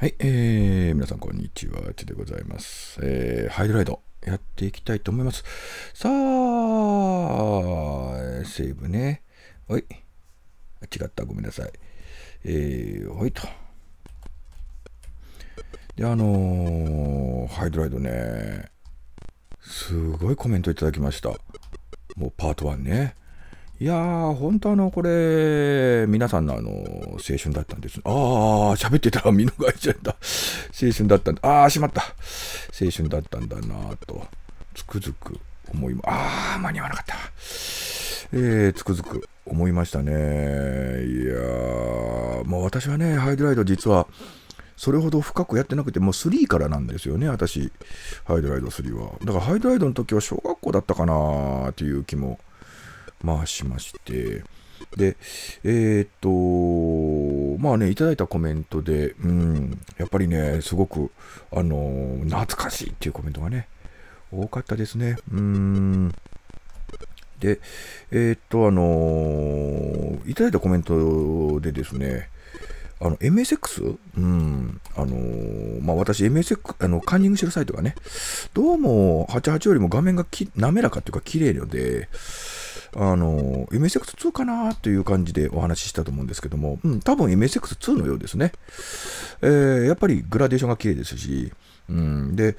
はい、えー、皆さんこんにちは、ちでございます。えー、ハイドライドやっていきたいと思います。さあ、セーブね。おい。違った、ごめんなさい。えー、おいと。で、あのー、ハイドライドね、すごいコメントいただきました。もうパート1ね。いやー、本当あの、これ、皆さんのあの、青春だったんです。あー、喋ってたら 見逃しちゃった。青春だったんだ。あー、しまった。青春だったんだなと、つくづく思いま、あー、間に合わなかった。えー、つくづく思いましたね。いやー、もう私はね、ハイドライド実は、それほど深くやってなくて、もう3からなんですよね、私、ハイドライド3は。だから、ハイドライドの時は小学校だったかなーっていう気も回しまして、で、えっ、と、まあね、いただいたコメントで、うん、やっぱりね、すごく、あのー、懐かしいっていうコメントがね、多かったですね。うん。で、えっ、と、あのー、いただいたコメントでですね、あの、MSX? うん。あのー、まあ、私、MSX、あの、カンニングしてるサイトがね、どうも88よりも画面がき滑らかというか綺麗ので、あの、MSX2 かなという感じでお話ししたと思うんですけども、うん、多分 MSX2 のようですね。えー、やっぱりグラデーションが綺麗ですし、うん、で、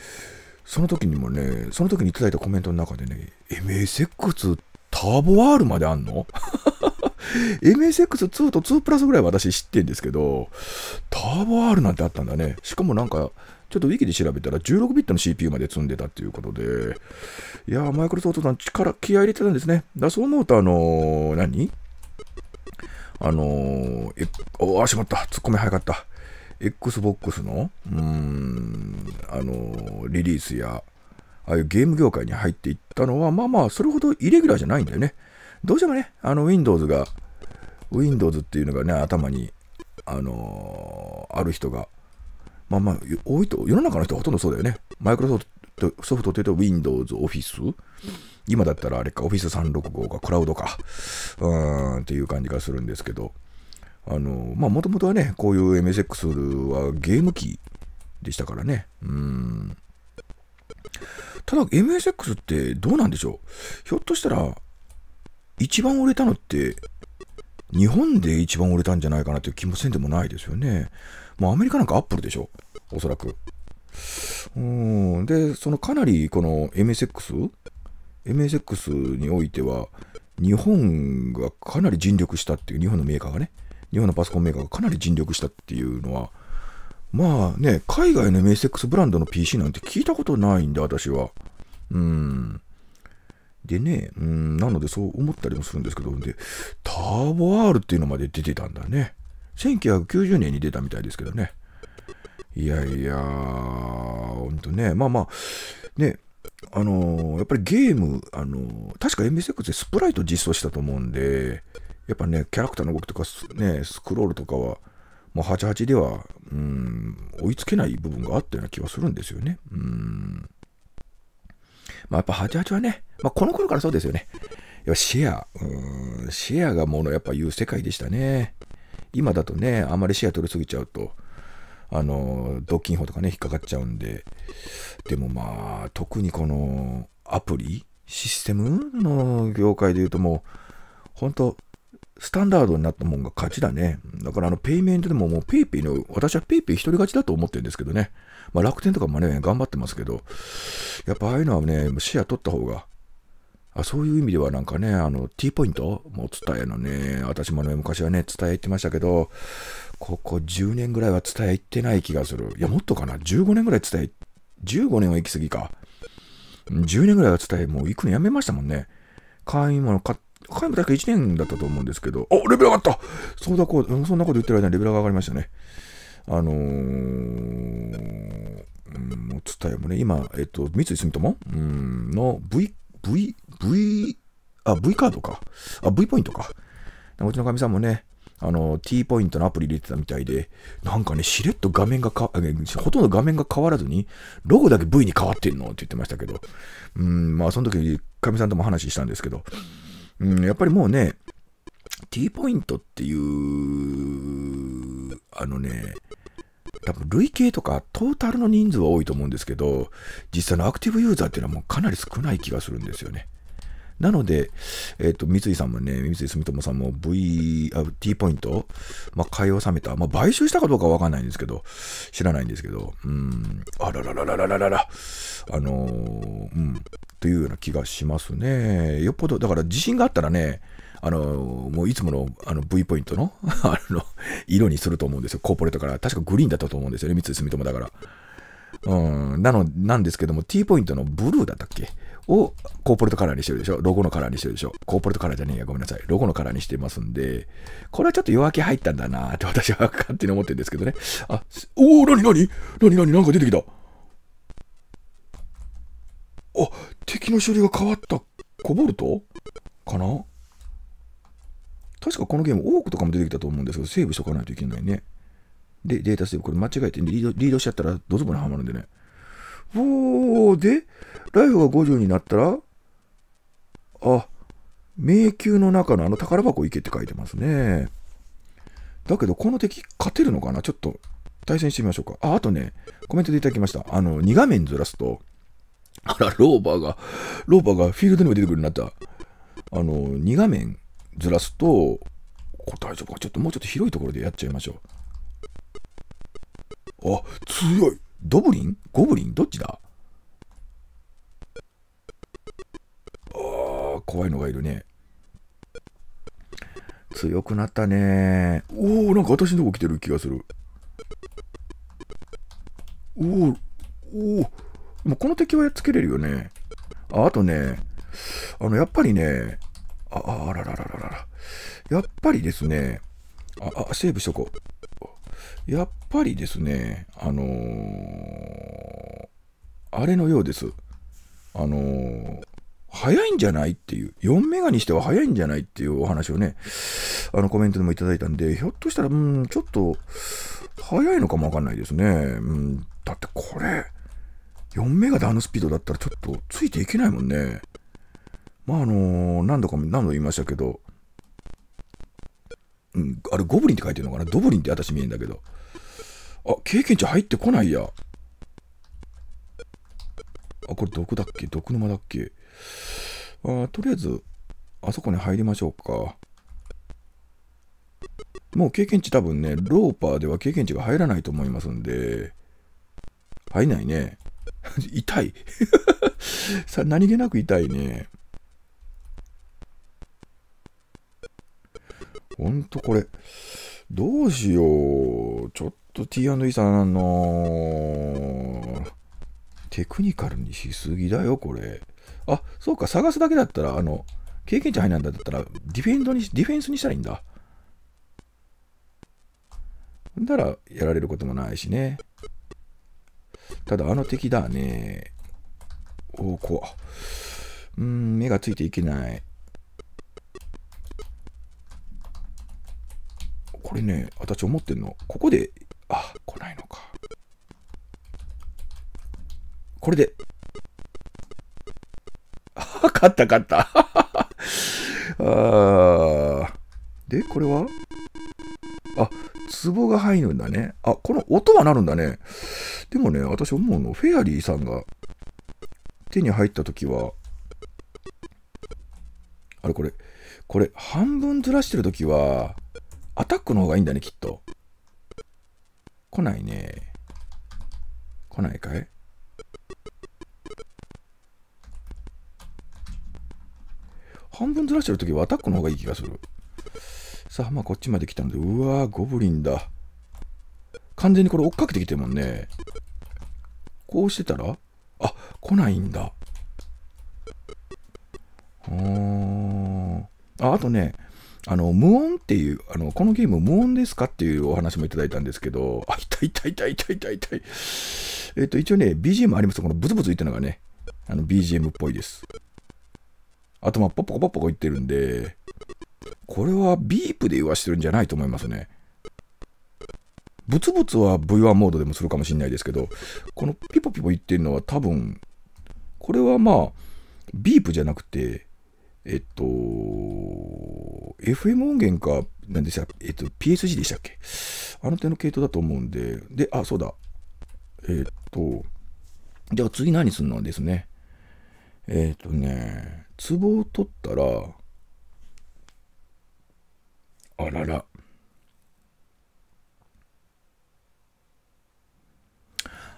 その時にもね、その時にいただいたコメントの中でね、MSX ターボ R まであんの MSX2 と2プラスぐらい私知ってんですけど、ターボ R なんてあったんだね。しかもなんか、ちょっとウィキで調べたら16ビットの CPU まで積んでたっていうことで、いやー、マイクロソフトさん力、気合入れてたんですね。だそう思うと、あのー、何あのー、え、おー、しまった。ツッコミ早かった。Xbox の、うーん、あのー、リリースや、ああいうゲーム業界に入っていったのは、まあまあ、それほどイレギュラーじゃないんだよね。どうしてもね、あの、Windows が、Windows っていうのがね、頭に、あのー、ある人がまあまあ、多いと、世の中の人はほとんどそうだよね。マイクロソフト、ソフトというと Windows、Office。今だったらあれか、Office 365か、クラウドか。うーん、っていう感じがするんですけど。あの、まあ、もともとはね、こういう MSX はゲーム機でしたからね。うん。ただ、MSX ってどうなんでしょうひょっとしたら、一番売れたのって、日本で一番売れたんじゃないかなという気もせんでもないですよね。もうアメリカなんかアップルでしょおそらく。うん。で、そのかなりこの MSX?MSX においては、日本がかなり尽力したっていう、日本のメーカーがね、日本のパソコンメーカーがかなり尽力したっていうのは、まあね、海外の MSX ブランドの PC なんて聞いたことないんで、私は。うん。でね、うん、なのでそう思ったりもするんですけど、で、ターボ R っていうのまで出てたんだね。1990年に出たみたいですけどね。いやいやほんとね、まあまあ、ね、あのー、やっぱりゲーム、あのー、確か MSX でスプライト実装したと思うんで、やっぱね、キャラクターの動きとか、ね、スクロールとかは、もう88では、うん、追いつけない部分があったような気はするんですよね。うん。まあやっぱ88はね、まあこの頃からそうですよね。やっぱシェア、うん、シェアがものやっぱ言う世界でしたね。今だとね、あまりシェア取りすぎちゃうと、あの、ドッキン法とかね、引っかかっちゃうんで、でもまあ、特にこのアプリ、システムの業界で言うともう、本当スタンダードになったもんが勝ちだね。だからあの、ペイメントでももう PayPay の、私は PayPay 一人勝ちだと思ってるんですけどね。まあ楽天とかもね、頑張ってますけど、やっぱああいうのはね、シェア取った方があそういう意味ではなんかね、あの、T ポイントもう伝えのね、私もね、昔はね、伝え行ってましたけど、ここ10年ぐらいは伝え行ってない気がする。いや、もっとかな ?15 年ぐらい伝え、15年は行き過ぎか。10年ぐらいは伝え、もう行くのやめましたもんね。会員も買会員もだか1年だったと思うんですけど、おレベル上がったそうだこう、そんなこと言ってる間にレベルが上がりましたね。あのー、もう伝えもね、今、えっと、三井住友、うん、の V V、V、あ、V カードか。あ、V ポイントか。うちのかみさんもね、あの、T ポイントのアプリ入れてたみたいで、なんかね、しれっと画面がか、ほとんど画面が変わらずに、ロゴだけ V に変わってんのって言ってましたけど、うん、まあ、その時、かみさんとも話したんですけど、うん、やっぱりもうね、T ポイントっていう、あのね、多分累計とかトータルの人数は多いと思うんですけど、実際のアクティブユーザーっていうのはもうかなり少ない気がするんですよね。なので、えっ、ー、と、三井さんもね、三井住友さんも V、T ポイント、まあ、買い納めた、まあ、買収したかどうかわかんないんですけど、知らないんですけど、うん、あらららららららら、あのー、うん、というような気がしますね。よっぽど、だから自信があったらね、あの、もういつものあの V ポイントの あの、色にすると思うんですよ。コーポレートから。確かグリーンだったと思うんですよね。三井住友だから。うん、なの、なんですけども、T ポイントのブルーだったっけをコーポレートカラーにしてるでしょロゴのカラーにしてるでしょコーポレートカラーじゃねえや、ごめんなさい。ロゴのカラーにしてますんで、これはちょっと弱気入ったんだなって私は勝手に思ってるんですけどね。あ、おお、なになになになになんか出てきた。あ、敵の処理が変わった。コボルトかな確かこのゲーム、多くとかも出てきたと思うんですけど、セーブしとかないといけないね。で、データセーブ、これ間違えてリード、リードしちゃったらドズボにはまるんでね。おー、で、ライフが50になったら、あ、迷宮の中のあの宝箱行けって書いてますね。だけど、この敵勝てるのかなちょっと対戦してみましょうか。あ、あとね、コメントでいただきました。あの、2画面ずらすと、あら、ローバーが、ローバーがフィールドにも出てくるようになった。あの、2画面ずらすと、こ大丈夫か。ちょっともうちょっと広いところでやっちゃいましょう。あ、強い。ドブリンゴブリンどっちだああ、怖いのがいるね。強くなったねおお、なんか私のとこ来てる気がする。おお、おお、もうこの敵はやっつけれるよね。ああとね、あの、やっぱりね、あ、あらららららら。やっぱりですね、あ、あ、セーブしとこう。やっぱりですね、あのー、あれのようです。あのー、早いんじゃないっていう、4メガにしては早いんじゃないっていうお話をね、あのコメントでもいただいたんで、ひょっとしたら、うん、ちょっと、早いのかもわかんないですね。うん、だってこれ、4メガであのスピードだったらちょっとついていけないもんね。まあ、あのー、何度か、何度も言いましたけど、うん、あれ、ゴブリンって書いてるのかなドブリンって私見えんだけど。あ、経験値入ってこないや。あ、これ毒だっけ毒沼だっけあ、とりあえず、あそこに入りましょうか。もう経験値多分ね、ローパーでは経験値が入らないと思いますんで、入んないね。痛い さ、何気なく痛いね。ほんとこれ、どうしよう。ちょっと T&E さんあの、テクニカルにしすぎだよ、これ。あ、そうか、探すだけだったら、あの、経験値入らんだったら、ディフェンドに、ディフェンスにしたらいいんだ。なら、やられることもないしね。ただ、あの敵だね。おお、怖うーん、目がついていけない。これね、私思ってんの。ここで、あ、来ないのか。これで。あ、勝った勝った。あで、これはあ、ツボが入るんだね。あ、この音は鳴るんだね。でもね、私思うの、フェアリーさんが手に入った時は、あれこれ、これ、半分ずらしてる時は、アタックの方がいいんだね、きっと。来ないね。来ないかい半分ずらしてるときはアタックの方がいい気がする。さあ、まあこっちまで来たので、うわー、ゴブリンだ。完全にこれ追っかけてきてるもんね。こうしてたらあ、来ないんだ。うーん。あ、あとね、あの、無音っていう、あの、このゲーム無音ですかっていうお話もいただいたんですけど、あ、痛い痛い痛い痛い痛い痛い。えっと、一応ね、BGM ありますこのブツブツ言ってるのがね、あの、BGM っぽいです。頭ポッポコポッポコ言ってるんで、これはビープで言わしてるんじゃないと思いますね。ブツブツは V1 モードでもするかもしれないですけど、このピポピポ言ってるのは多分、これはまあ、ビープじゃなくて、えっと、FM 音源か、何でしたえっと、PSG でしたっけあの手の系統だと思うんで、で、あ、そうだ。えっと、じゃあ次何すんのですね。えっとね、ツボを取ったら、あらら。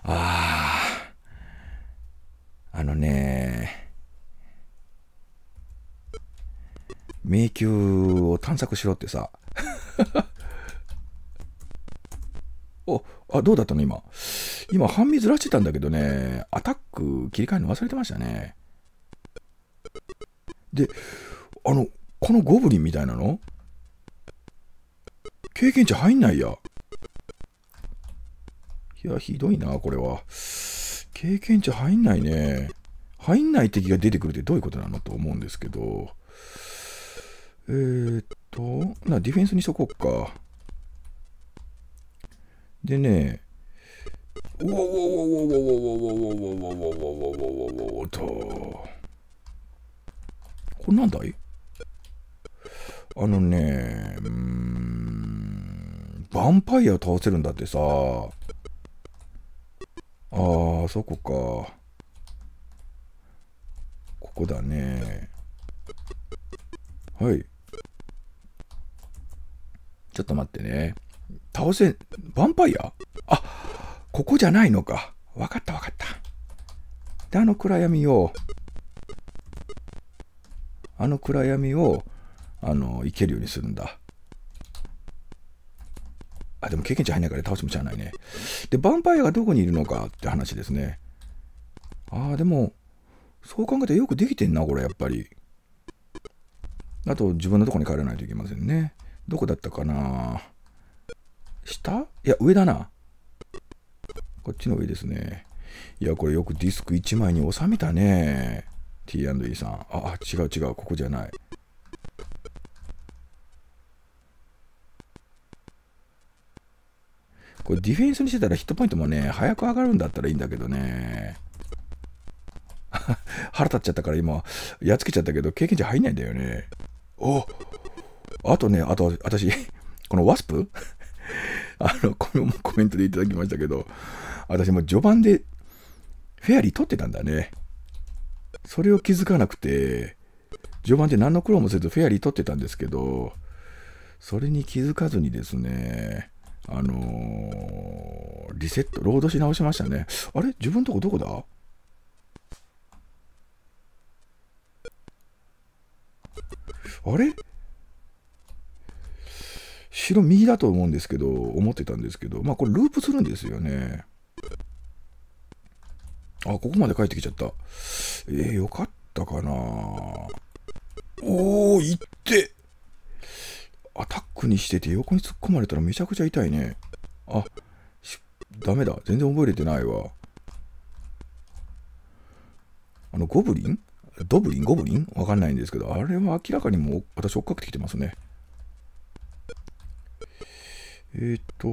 ああ。あのね迷宮を探索しろってさ。お、あ、どうだったの今。今、半身ずらしてたんだけどね、アタック切り替えるの忘れてましたね。で、あの、このゴブリンみたいなの経験値入んないや。いや、ひどいな、これは。経験値入んないね。入んない敵が出てくるってどういうことなのと思うんですけど。えー、っと、な、ディフェンスにしとこうか。でね、おおおおおおおおおおおおおおおおおおおと。これなんだいあのね、うん、ヴァンパイアを倒せるんだってさ。ああ、そこか。ここだね。はい。ちょっと待ってね。倒せ、ヴァンパイアあ、ここじゃないのか。わかったわかった。で、あの暗闇を、あの暗闇を、あの、行けるようにするんだ。あ、でも経験値入んないから倒してもしゃあないね。で、ヴァンパイアがどこにいるのかって話ですね。ああ、でも、そう考えたらよくできてんな、これ、やっぱり。あと、自分のとこに帰らないといけませんね。どこだったかな下いや、上だな。こっちの上ですね。いや、これよくディスク1枚に収めたね。T&E さん。あ、違う違う、ここじゃない。これディフェンスにしてたらヒットポイントもね、早く上がるんだったらいいんだけどね。腹立っちゃったから今、やっつけちゃったけど、経験値入んないんだよね。おあとね、あと、私、このワスプ あの、これもコメントでいただきましたけど、私も序盤でフェアリー取ってたんだね。それを気づかなくて、序盤で何の苦労もせずフェアリー取ってたんですけど、それに気づかずにですね、あのー、リセット、ロードし直しましたね。あれ自分とこどこだあれ白右だと思うんですけど、思ってたんですけど、まあこれループするんですよね。あ、ここまで帰ってきちゃった。えー、よかったかなおー、いってアタックにしてて横に突っ込まれたらめちゃくちゃ痛いね。あ、ダメだ。全然覚えれてないわ。あの、ゴブリンドブリンゴブリンわかんないんですけど、あれは明らかにもう私追っかけてきてますね。えっ、ー、と、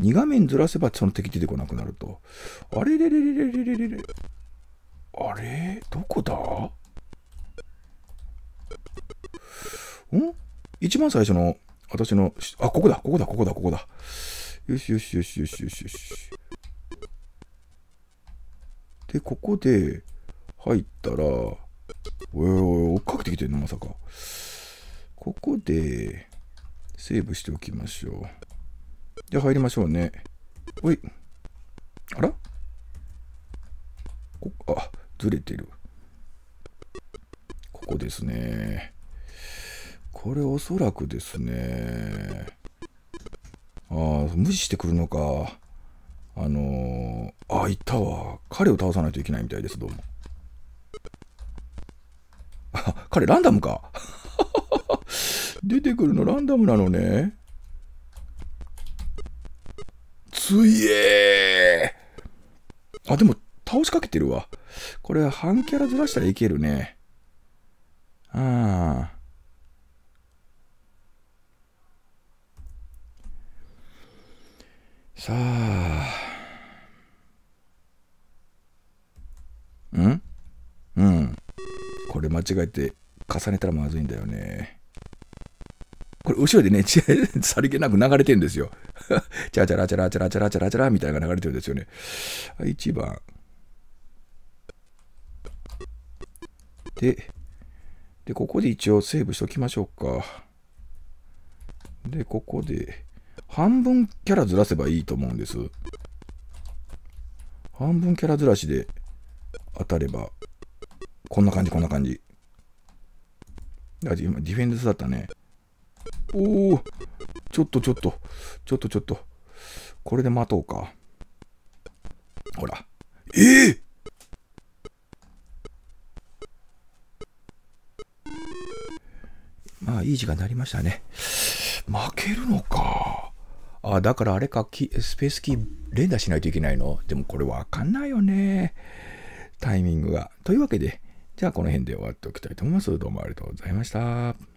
2画面ずらせばその敵出てこなくなると。あれれれれれれれれれ。あれどこだん一番最初の、私の、あ、ここだ、ここだ、ここだ、ここだ。よしよしよしよしよしよし。で、ここで入ったら、おいおい、追っかけてきてんのまさか。ここで、セーブしておきましょう。で、入りましょうね。ほい。あらこあ、ずれてる。ここですね。これおそらくですね。ああ、無視してくるのか。あのー、あ、いたわ。彼を倒さないといけないみたいです、どうも。あ、彼ランダムか。出てくるのランダムなのね。ついえーあ、でも、倒しかけてるわ。これ、半キャラずらしたらいけるね。ああ。さあ。んうん。これ間違えて重ねたらまずいんだよね。これ後ろでね、さりげなく流れてるんですよ。チ ャチャラチャラチャラチャラチャラチャラみたいなのが流れてるんですよね。1番。で、で、ここで一応セーブしときましょうか。で、ここで、半分キャラずらせばいいと思うんです。半分キャラずらしで当たれば、こんな感じ、こんな感じ。あ、今、ディフェンスだったね。おおちょっとちょっと、ちょっとちょっと。これで待とうか。ほら。ええー、まあ、いい時間になりましたね。負けるのか。あ、だからあれか、スペースキー連打しないといけないのでもこれわかんないよね。タイミングが。というわけで、じゃあこの辺で終わっておきたいと思います。どうもありがとうございました。